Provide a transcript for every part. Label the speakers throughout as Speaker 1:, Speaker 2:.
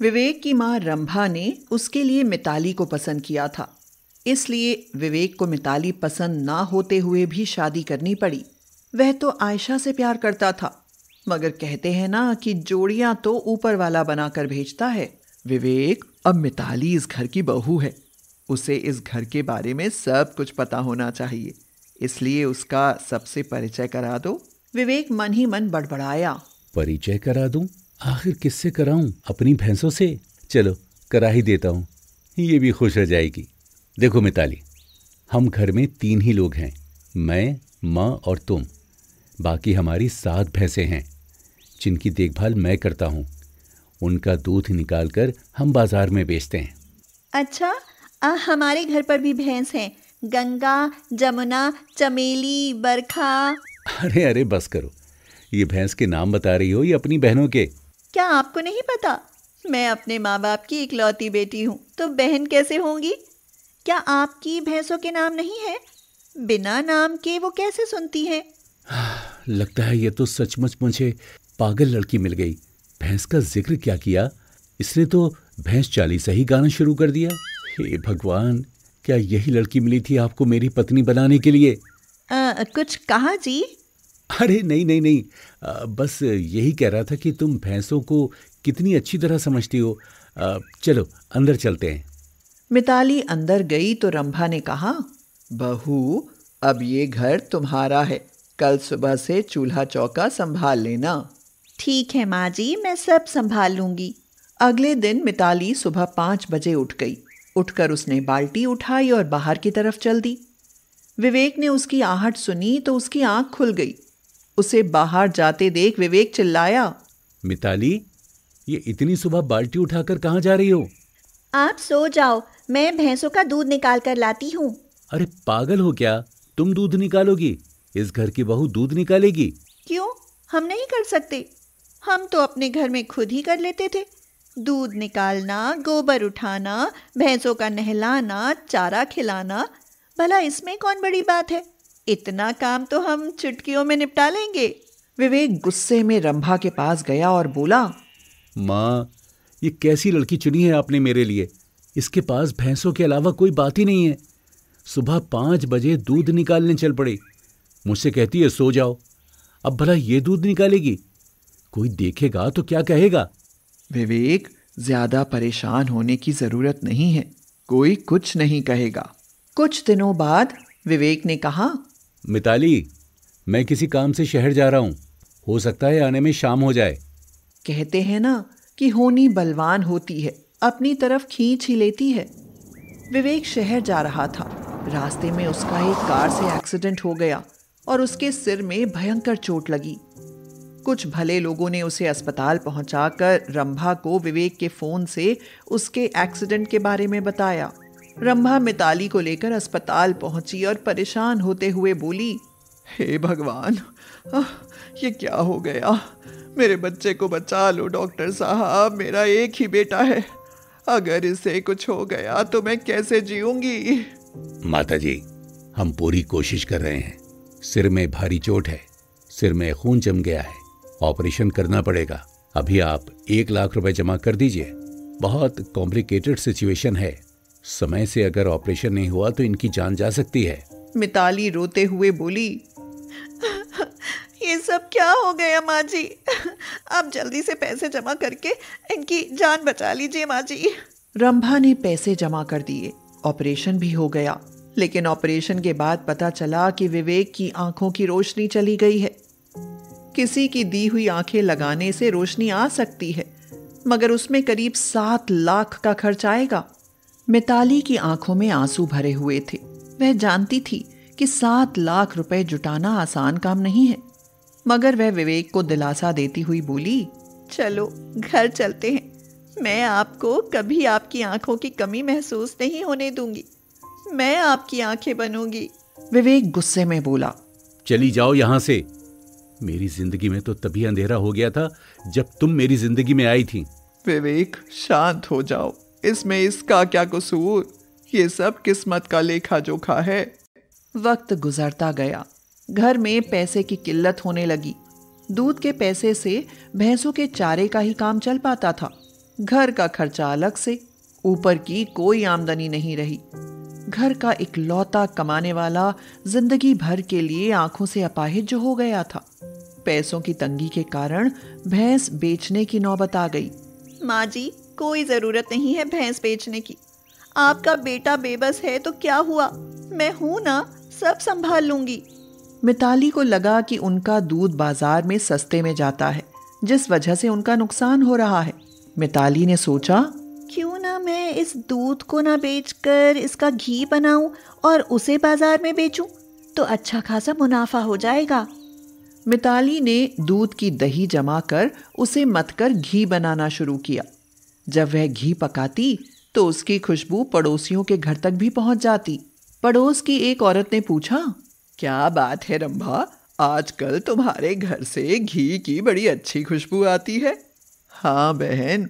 Speaker 1: विवेक की माँ रंभा ने उसके लिए मिताली को पसंद किया था इसलिए विवेक को मिताली पसंद ना होते हुए भी शादी करनी पड़ी वह तो आयशा से प्यार करता था मगर कहते हैं ना कि जोड़ियां तो ऊपर वाला बनाकर भेजता
Speaker 2: है विवेक अब मिताली इस घर की बहू है उसे इस घर के बारे में सब कुछ पता होना चाहिए इसलिए उसका सबसे परिचय करा दो
Speaker 1: विवेक मन ही मन बड़बड़ाया
Speaker 3: परिचय करा दूं आखिर किससे कराऊं अपनी भैंसों से चलो करा ही देता हूँ ये भी खुश हो जाएगी देखो मिताली हम घर में तीन ही लोग हैं मैं माँ और तुम बाकी हमारी सात भैंसे हैं जिनकी देखभाल मैं करता हूँ उनका दूध निकालकर हम बाजार में बेचते हैं
Speaker 1: अच्छा आ, हमारे घर पर भी भैंस हैं गंगा जमुना चमेली बरखा
Speaker 3: अरे अरे बस करो ये भैंस के नाम बता रही हो या अपनी बहनों के
Speaker 1: क्या आपको नहीं पता मैं अपने माँ बाप की इकलौती बेटी हूँ तो बहन कैसे होंगी क्या आपकी भैंसों के नाम नहीं है बिना नाम के वो कैसे सुनती हैं
Speaker 3: लगता है ये तो सचमुच मुझे पागल लड़की मिल गई भैंस का जिक्र क्या किया इसने तो भैंस चालीसा ही गाना शुरू कर दिया हे भगवान क्या यही लड़की मिली थी आपको मेरी पत्नी बनाने के लिए
Speaker 1: आ, कुछ कहा जी
Speaker 3: अरे नहीं नहीं नहीं आ, बस यही कह रहा था कि तुम भैंसों को कितनी अच्छी तरह समझती
Speaker 2: हो आ, चलो अंदर चलते हैं
Speaker 1: मिताली अंदर गई तो रंभा ने
Speaker 2: कहा बहू अब ये घर तुम्हारा है कल सुबह से चूल्हा चौका संभाल लेना
Speaker 1: ठीक है माँ जी मैं सब संभाल लूंगी अगले दिन मिताली सुबह पांच बजे उठ गई उठकर उसने बाल्टी उठाई और बाहर की तरफ चल दी विवेक ने उसकी आहट सुनी तो उसकी आंख खुल गई उसे बाहर जाते देख विवेक चिल्लाया
Speaker 3: मिताली ये इतनी सुबह बाल्टी उठाकर कहाँ जा रही हो
Speaker 1: आप सो जाओ मैं भैंसों का दूध निकाल कर लाती हूँ
Speaker 3: अरे पागल हो क्या तुम दूध निकालोगी इस घर की बहू दूध निकालेगी
Speaker 1: क्यों हम नहीं कर सकते हम तो अपने घर में खुद ही कर लेते थे दूध निकालना गोबर उठाना भैंसों का नहलाना चारा खिलाना भला इसमें कौन बड़ी बात है इतना काम तो हम चुटकियों में निपटा लेंगे विवेक गुस्से में रंभा के पास गया और बोला
Speaker 3: माँ ये कैसी लड़की चुनी है आपने मेरे लिए इसके पास भैंसों के अलावा कोई बात ही नहीं है सुबह पाँच बजे दूध निकालने चल पड़ी मुझसे कहती है सो जाओ अब
Speaker 2: भला ये दूध निकालेगी कोई देखेगा तो क्या कहेगा विवेक ज्यादा परेशान होने की जरूरत नहीं है कोई कुछ नहीं कहेगा कुछ
Speaker 1: दिनों बाद
Speaker 2: विवेक ने कहा मिताली मैं किसी काम से शहर जा रहा
Speaker 3: हूँ हो सकता है आने में शाम हो जाए
Speaker 1: कहते हैं ना कि होनी बलवान होती है अपनी तरफ खींच ही लेती है विवेक शहर जा रहा था रास्ते में उसका एक कार से एक्सीडेंट हो गया और उसके सिर में भयंकर चोट लगी कुछ भले लोगों ने उसे अस्पताल पहुंचाकर रंभा को विवेक के फोन से उसके एक्सीडेंट के बारे में बताया रंभा मिताली को लेकर
Speaker 2: अस्पताल पहुंची और परेशान होते हुए बोली हे भगवान ये क्या हो गया मेरे बच्चे को बचा लो डॉक्टर साहब मेरा एक ही बेटा है अगर इसे कुछ हो गया तो मैं कैसे जीऊंगी
Speaker 3: माता जी हम पूरी कोशिश कर रहे हैं सिर में भारी चोट है सिर में खून जम गया है ऑपरेशन करना पड़ेगा अभी आप एक लाख रुपए जमा कर दीजिए बहुत कॉम्प्लिकेटेड सिचुएशन है समय से अगर ऑपरेशन नहीं हुआ तो इनकी जान जा सकती है
Speaker 1: मिताली रोते हुए बोली ये सब क्या हो गया माँ जी आप जल्दी से पैसे जमा करके इनकी जान बचा लीजिए माँ जी रंभा ने पैसे जमा कर दिए ऑपरेशन भी हो गया लेकिन ऑपरेशन के बाद पता चला कि विवेक की आंखों की रोशनी चली गई है किसी की दी हुई आंखें लगाने से रोशनी आ सकती है मगर उसमें करीब सात लाख का खर्च आएगा मिताली की आंखों में आंसू भरे हुए थे वह जानती थी कि सात लाख रुपए जुटाना आसान काम नहीं है मगर वह विवेक को दिलासा देती हुई बोली चलो घर चलते हैं मैं आपको कभी आपकी आंखों की कमी महसूस नहीं होने दूंगी मैं आपकी आंखें बनूंगी विवेक गुस्से में बोला
Speaker 3: चली जाओ यहाँ से मेरी जिंदगी में तो तभी अंधेरा हो गया था जब तुम मेरी जिंदगी में आई थी
Speaker 2: विवेक शांत हो जाओ इसमें इसका क्या कसूर ये सब किस्मत का लेखा जोखा है
Speaker 1: वक्त गुजरता गया घर में पैसे की किल्लत होने लगी दूध के पैसे से भैंसों के चारे का ही काम चल पाता था घर का खर्चा अलग से ऊपर की कोई आमदनी नहीं रही घर का इकलौता कमाने वाला जिंदगी भर के लिए आंखों से अपाहिज जो हो गया था पैसों की तंगी के कारण भैंस बेचने की नौबत आ गई माँ जी कोई ज़रूरत नहीं है भैंस बेचने की आपका बेटा बेबस है तो क्या हुआ मैं हूं ना सब संभाल लूंगी मिताली को लगा कि उनका दूध बाजार में सस्ते में जाता है जिस वजह से उनका नुकसान हो रहा है मिताली ने सोचा क्यों ना मैं इस दूध को ना बेचकर इसका घी बनाऊं और उसे बाजार में बेचूं तो अच्छा खासा मुनाफा हो जाएगा मिताली ने दूध की दही जमा कर उसे मतकर घी बनाना शुरू किया जब वह घी पकाती तो उसकी खुशबू पड़ोसियों के घर तक भी पहुंच जाती
Speaker 2: पड़ोस की एक औरत ने पूछा क्या बात है रंभा आजकल तुम्हारे घर से घी की बड़ी अच्छी खुशबू आती है हाँ बहन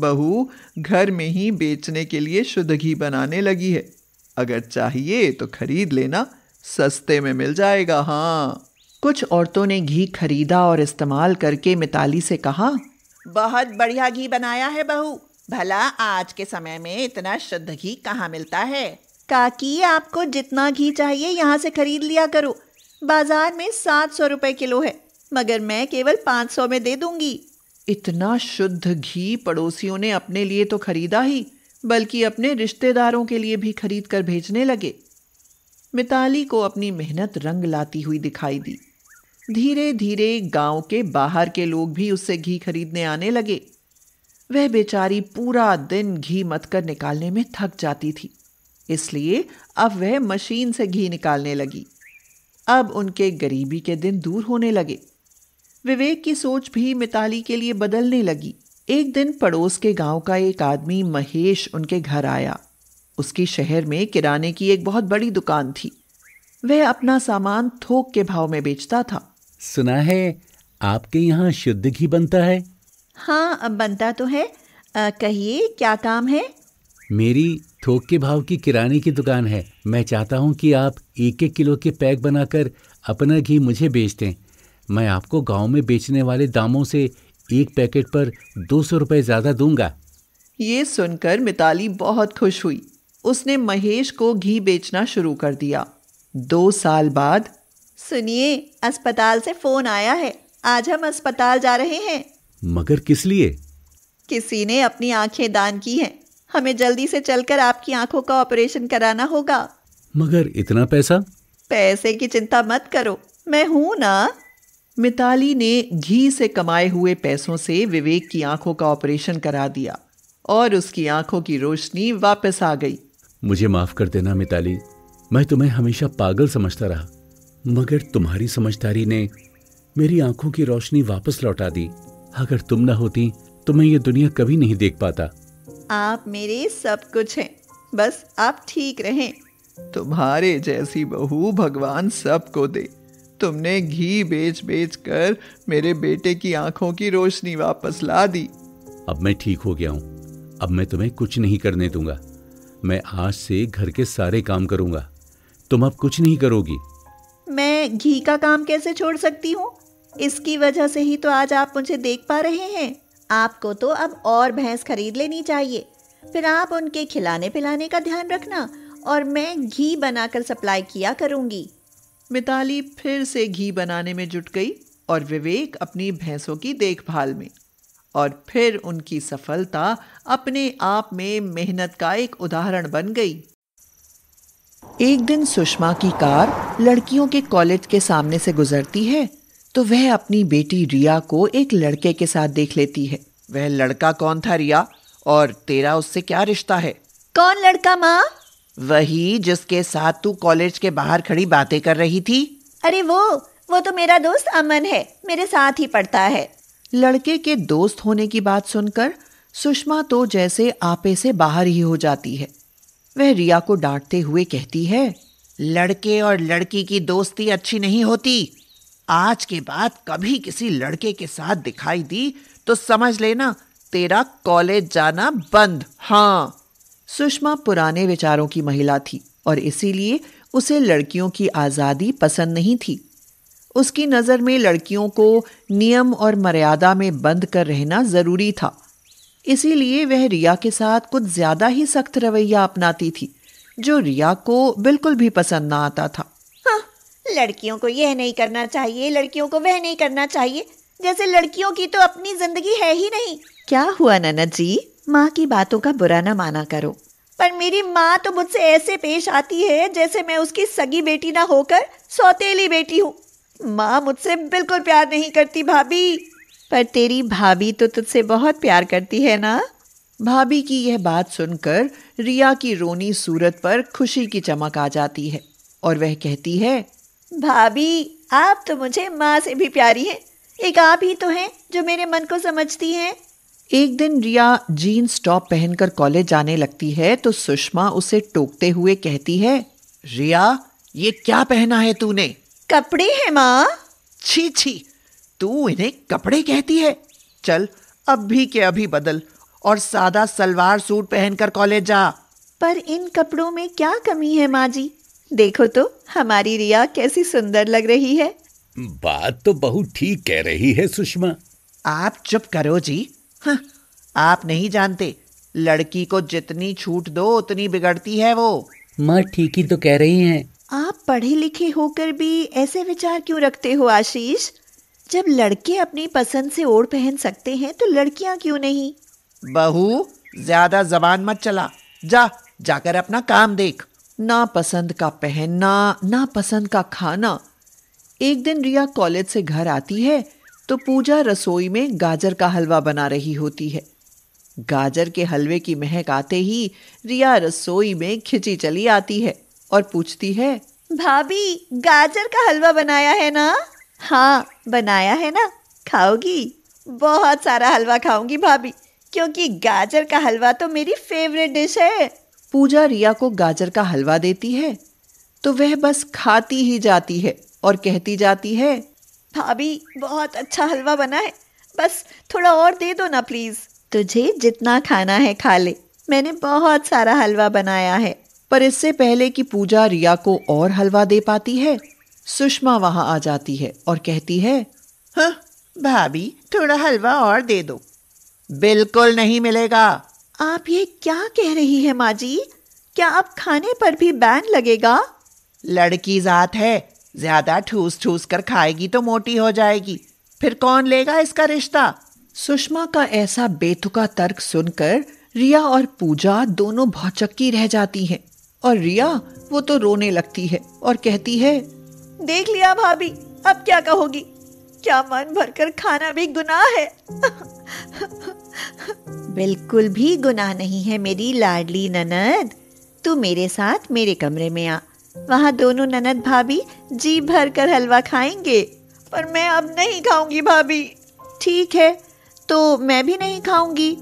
Speaker 2: बहू घर में ही बेचने के लिए शुद्ध घी बनाने लगी है अगर चाहिए तो खरीद लेना सस्ते में मिल जाएगा हाँ कुछ औरतों ने घी
Speaker 1: खरीदा और इस्तेमाल करके मिताली से कहा बहुत बढ़िया घी बनाया है बहू भला आज के समय में इतना शुद्ध घी कहाँ मिलता है काकी आपको जितना घी चाहिए यहाँ से खरीद लिया करो बाजार में सात सौ रुपए किलो है मगर मैं केवल पाँच सौ में दे दूंगी इतना शुद्ध घी पड़ोसियों ने अपने लिए तो खरीदा ही बल्कि अपने रिश्तेदारों के लिए भी खरीद कर भेजने लगे मिताली को अपनी मेहनत रंग लाती हुई दिखाई दी धीरे धीरे गांव के बाहर के लोग भी उससे घी खरीदने आने लगे वह बेचारी पूरा दिन घी मतकर निकालने में थक जाती थी इसलिए अब वह मशीन से घी निकालने लगी अब उनके गरीबी के दिन दूर होने लगे विवेक की सोच भी मिताली के लिए बदलने लगी एक दिन पड़ोस के गांव का एक आदमी महेश उनके घर आया उसकी शहर में किराने की एक बहुत बड़ी दुकान थी वह अपना सामान थोक के भाव में बेचता था सुना है
Speaker 3: आपके यहाँ शुद्ध घी बनता है
Speaker 1: हाँ अब बनता तो है कहिए क्या काम है
Speaker 3: मेरी थोक के भाव की किराने की दुकान है मैं चाहता हूँ कि आप एक एक किलो के पैक बनाकर अपना घी मुझे बेच दें मैं आपको गांव में बेचने वाले दामों से एक पैकेट पर दो सौ रुपये ज़्यादा दूंगा
Speaker 1: ये सुनकर मिताली बहुत खुश हुई उसने महेश को घी बेचना शुरू कर दिया दो साल बाद सुनिए अस्पताल से फोन आया है आज हम अस्पताल जा रहे हैं मगर किस लिए किसी ने अपनी आंखें दान की हैं। हमें जल्दी से चलकर आपकी आंखों का ऑपरेशन कराना होगा
Speaker 3: मगर इतना पैसा
Speaker 1: पैसे की चिंता मत करो मैं हूँ ना मिताली ने घी से कमाए हुए पैसों से विवेक की आंखों का ऑपरेशन करा दिया और उसकी आंखों की रोशनी वापस आ गई
Speaker 3: मुझे माफ कर देना मिताली मैं तुम्हें हमेशा पागल समझता रहा मगर तुम्हारी समझदारी ने मेरी आंखों की रोशनी वापस लौटा दी अगर तुम ना होती तो मैं ये दुनिया कभी नहीं देख पाता
Speaker 1: आप मेरे सब कुछ हैं बस आप ठीक रहें
Speaker 2: तुम्हारे जैसी बहू भगवान सबको दे तुमने घी बेच बेच कर मेरे बेटे की आंखों की रोशनी वापस ला दी
Speaker 3: अब मैं ठीक हो गया हूँ अब मैं तुम्हें कुछ नहीं करने दूंगा मैं आज से घर के सारे काम करूंगा तुम अब कुछ नहीं करोगी
Speaker 1: मैं घी का काम कैसे छोड़ सकती हूँ इसकी वजह से ही तो आज आप मुझे देख पा रहे हैं आपको तो अब और भैंस खरीद लेनी चाहिए फिर आप उनके खिलाने पिलाने का ध्यान रखना और मैं घी बनाकर सप्लाई किया करूँगी मिताली फिर से घी बनाने में जुट गई और विवेक अपनी भैंसों की देखभाल में और फिर उनकी सफलता अपने आप में मेहनत का एक उदाहरण बन गई एक दिन सुषमा की कार लड़कियों के कॉलेज के सामने से गुजरती है तो वह अपनी बेटी रिया को एक लड़के के साथ देख लेती है वह लड़का कौन था रिया और तेरा उससे क्या रिश्ता है कौन लड़का माँ वही जिसके साथ तू कॉलेज के बाहर खड़ी बातें कर रही थी अरे वो वो तो मेरा दोस्त अमन है मेरे साथ ही पढ़ता है लड़के के दोस्त होने की बात सुनकर सुषमा तो जैसे आपे से बाहर ही हो जाती है वह रिया को डांटते हुए कहती है लड़के और लड़की की दोस्ती अच्छी नहीं होती आज के बाद कभी किसी लड़के के साथ दिखाई दी तो समझ लेना तेरा कॉलेज जाना बंद हाँ सुषमा पुराने विचारों की महिला थी और इसीलिए उसे लड़कियों की आज़ादी पसंद नहीं थी उसकी नज़र में लड़कियों को नियम और मर्यादा में बंद कर रहना ज़रूरी था इसीलिए वह रिया के साथ कुछ ज्यादा ही सख्त रवैया अपनाती थी जो रिया को बिल्कुल भी पसंद ना आता था हाँ, लड़कियों को यह नहीं करना चाहिए लड़कियों को वह नहीं करना चाहिए जैसे लड़कियों की तो अपनी जिंदगी है ही नहीं क्या हुआ ननद जी माँ की बातों का बुरा ना माना करो पर मेरी माँ तो मुझसे ऐसे पेश आती है जैसे मैं उसकी सगी बेटी ना होकर सौतेली बेटी हूँ माँ मुझसे बिल्कुल प्यार नहीं करती भाभी पर तेरी भाभी तो तुझसे बहुत प्यार करती है ना भाभी की यह बात सुनकर रिया की रोनी सूरत पर खुशी की चमक आ जाती है और वह कहती है भाभी आप तो मुझे माँ से भी प्यारी हैं एक आप ही तो हैं जो मेरे मन को समझती हैं एक दिन रिया जीन्स टॉप पहनकर कॉलेज जाने लगती है तो सुषमा उसे टोकते हुए कहती है रिया ये क्या पहना है तूने कपड़े हैं माँ छी छी तू इन्हें कपड़े कहती है चल अब भी के अभी बदल और सादा सलवार सूट पहनकर कॉलेज जा पर इन कपड़ों में क्या कमी है माँ जी देखो तो हमारी रिया कैसी सुंदर लग रही है
Speaker 3: बात तो बहुत ठीक कह
Speaker 1: रही है सुषमा आप चुप करो जी हाँ, आप नहीं जानते लड़की को जितनी छूट दो उतनी बिगड़ती है वो माँ ठीक ही तो कह रही हैं। आप पढ़े लिखे होकर भी ऐसे विचार क्यों रखते हो आशीष जब लड़के अपनी पसंद से ओढ़ पहन सकते हैं तो लड़कियां क्यों नहीं बहू ज्यादा जबान मत चला जा जाकर अपना काम देख ना पसंद का पहनना ना पसंद का खाना एक दिन रिया कॉलेज से घर आती है तो पूजा रसोई में गाजर का हलवा बना रही होती है गाजर के हलवे की महक आते ही रिया रसोई में खिंची चली आती है और पूछती है भाभी गाजर का हलवा बनाया है ना हाँ बनाया है ना खाओगी बहुत सारा हलवा खाऊंगी भाभी क्योंकि गाजर का हलवा तो मेरी फेवरेट डिश है पूजा रिया को गाजर का हलवा देती है तो वह बस खाती ही जाती है और कहती जाती है भाभी बहुत अच्छा हलवा बना है बस थोड़ा और दे दो ना प्लीज तुझे जितना खाना है खा ले मैंने बहुत सारा हलवा बनाया है पर इससे पहले कि पूजा रिया को और हलवा दे पाती है सुषमा वहां आ जाती है और कहती है हाँ, भाभी थोड़ा हलवा और दे दो बिल्कुल नहीं मिलेगा आप ये क्या कह रही है माँ जी क्या आप खाने पर भी बैन लगेगा लड़की जात है ज्यादा ठूस ठूस कर खाएगी तो मोटी हो जाएगी फिर कौन लेगा इसका रिश्ता सुषमा का ऐसा बेतुका तर्क सुनकर रिया और पूजा दोनों भौचक्की रह जाती हैं और रिया वो तो रोने लगती है और कहती है देख लिया भाभी अब क्या कहोगी क्या मन भरकर खाना भी गुनाह है बिल्कुल भी गुनाह नहीं है मेरी लाडली ननद तू मेरे साथ मेरे कमरे में आ वहाँ दोनों ननद भाभी जी भर कर हलवा खाएंगे पर मैं अब नहीं खाऊंगी भाभी ठीक है तो मैं भी नहीं खाऊंगी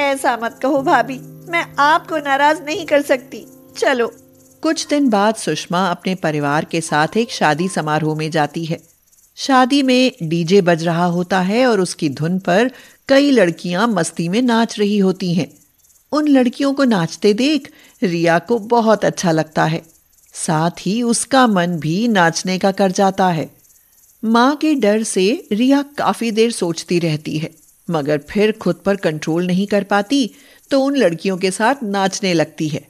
Speaker 1: ऐसा मत कहो भाभी मैं आपको नाराज नहीं कर सकती चलो कुछ दिन बाद सुषमा अपने परिवार के साथ एक शादी समारोह में जाती है शादी में डीजे बज रहा होता है और उसकी धुन पर कई लड़कियां मस्ती में नाच रही होती हैं उन लड़कियों को नाचते देख रिया को बहुत अच्छा लगता है साथ ही उसका मन भी नाचने का कर जाता है माँ के डर से रिया काफ़ी देर सोचती रहती है मगर फिर खुद पर कंट्रोल नहीं कर पाती तो उन लड़कियों के साथ नाचने लगती है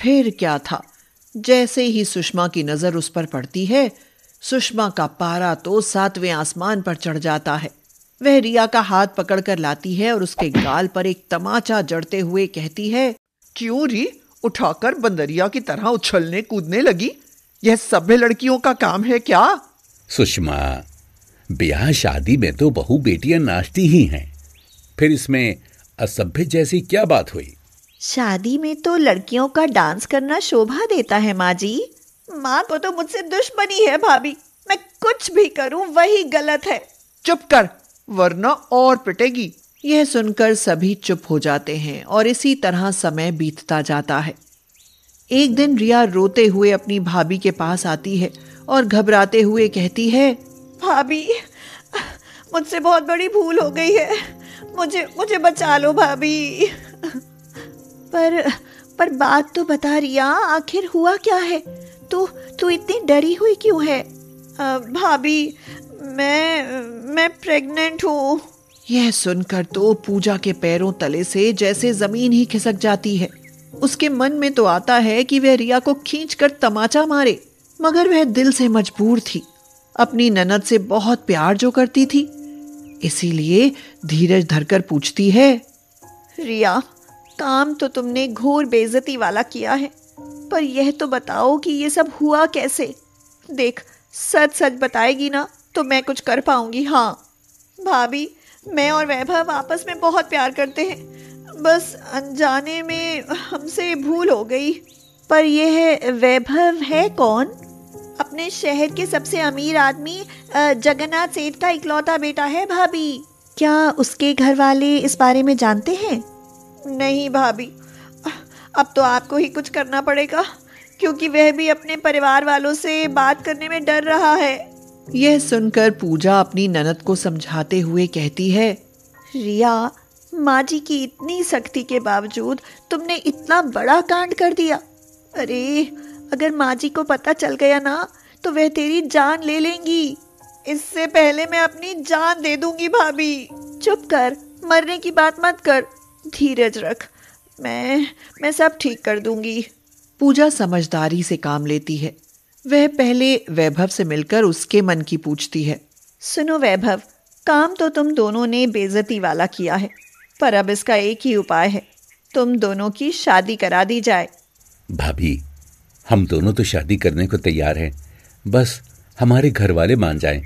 Speaker 1: फिर क्या था जैसे ही सुषमा की नजर उस पर पड़ती है सुषमा का पारा तो सातवें आसमान पर चढ़ जाता है वह रिया का हाथ पकड़कर लाती है और उसके गाल पर एक तमाचा जड़ते हुए
Speaker 2: कहती है क्यों री उठाकर बंदरिया की तरह उछलने कूदने लगी यह सभ्य लड़कियों का काम है क्या
Speaker 3: सुषमा ब्याह शादी में तो बहु बेटियां नाचती ही हैं फिर इसमें असभ्य जैसी क्या बात हुई
Speaker 1: शादी में तो लड़कियों का डांस करना शोभा देता है माँ जी माँ को तो मुझसे दुश्मनी है भाभी मैं कुछ भी करूँ वही गलत है चुप कर वरना और पिटेगी यह सुनकर सभी चुप हो जाते हैं और इसी तरह समय बीतता जाता है एक दिन रिया रोते हुए अपनी भाभी के पास आती है और घबराते हुए कहती है भाभी मुझसे बहुत बड़ी भूल हो गई है मुझे मुझे बचा लो भाभी पर पर बात तो बता रिया आखिर हुआ क्या है तू तू इतनी डरी हुई क्यों है भाभी मैं मैं प्रेग्नेंट हूँ यह सुनकर तो पूजा के पैरों तले से जैसे जमीन ही खिसक जाती है उसके मन में तो आता है कि वह रिया को खींच कर तमाचा मारे मगर वह दिल से मजबूर थी अपनी ननद से बहुत प्यार जो करती थी इसीलिए धीरज धरकर पूछती है रिया काम तो तुमने घोर बेजती वाला किया है पर यह तो बताओ कि ये सब हुआ कैसे देख सच सच बताएगी ना तो मैं कुछ कर पाऊंगी हाँ भाभी मैं और वैभव आपस में बहुत प्यार करते हैं बस अनजाने में हमसे भूल हो गई पर यह वैभव है कौन अपने शहर के सबसे अमीर आदमी जगन्नाथ सेठ का इकलौता बेटा है भाभी क्या उसके घर वाले इस बारे में जानते हैं नहीं भाभी अब तो आपको ही कुछ करना पड़ेगा क्योंकि वह भी अपने परिवार वालों से बात करने में डर रहा है यह सुनकर पूजा अपनी ननद को समझाते हुए कहती है रिया माँ जी की इतनी सख्ती के बावजूद तुमने इतना बड़ा कांड कर दिया अरे अगर माँ जी को पता चल गया ना तो वह तेरी जान ले लेंगी इससे पहले मैं अपनी जान दे दूंगी भाभी चुप कर मरने की बात मत कर धीरज रख मैं मैं सब ठीक कर दूंगी पूजा समझदारी से काम लेती है वह पहले वैभव से मिलकर उसके मन की पूछती है सुनो वैभव काम तो तुम दोनों ने बेजती वाला किया है पर अब इसका एक ही उपाय है तुम दोनों की शादी करा दी जाए
Speaker 3: भाभी हम दोनों तो शादी करने को तैयार हैं बस हमारे घर वाले मान जाए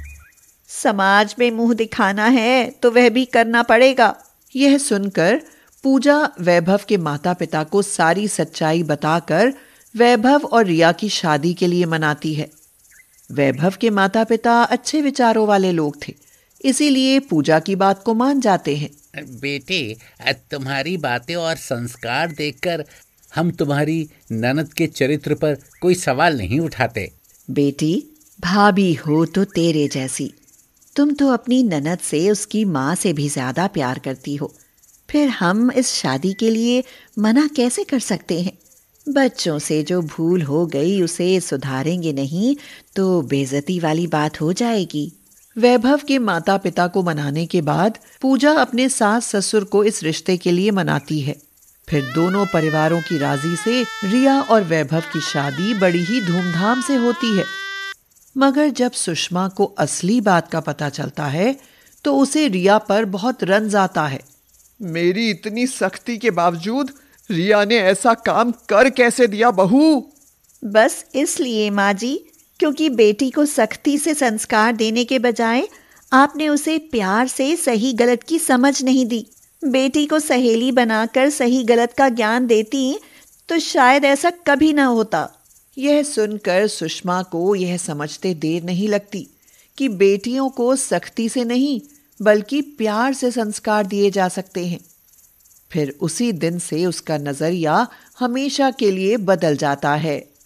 Speaker 1: समाज में मुंह दिखाना है तो वह भी करना पड़ेगा यह सुनकर पूजा वैभव के माता पिता को सारी सच्चाई बताकर वैभव और रिया की शादी के लिए मनाती है वैभव के माता पिता अच्छे विचारों वाले लोग थे इसीलिए पूजा की बात को मान जाते हैं
Speaker 3: बेटे तुम्हारी बातें और संस्कार देखकर हम तुम्हारी ननद के चरित्र पर कोई सवाल नहीं उठाते
Speaker 1: बेटी भाभी हो तो तेरे जैसी तुम तो अपनी ननद से उसकी माँ से भी ज्यादा प्यार करती हो फिर हम इस शादी के लिए मना कैसे कर सकते हैं बच्चों से जो भूल हो गई उसे सुधारेंगे नहीं तो बेजती वाली बात हो जाएगी वैभव के माता पिता को मनाने के बाद पूजा अपने सास ससुर को इस रिश्ते के लिए मनाती है फिर दोनों परिवारों की राजी से रिया और वैभव की शादी बड़ी ही धूमधाम से होती है मगर जब सुषमा को असली बात का पता चलता है तो
Speaker 2: उसे रिया पर बहुत रंज आता है मेरी इतनी सख्ती के बावजूद रिया ने ऐसा काम कर कैसे दिया बहू बस इसलिए माँ
Speaker 1: जी क्योंकि बेटी को सख्ती से संस्कार देने के बजाय आपने उसे प्यार से सही गलत की समझ नहीं दी बेटी को सहेली बनाकर सही गलत का ज्ञान देती तो शायद ऐसा कभी ना होता यह सुनकर सुषमा को यह समझते देर नहीं लगती कि बेटियों को सख्ती से नहीं बल्कि प्यार से संस्कार दिए जा सकते हैं फिर उसी दिन से उसका नजरिया हमेशा के लिए बदल जाता है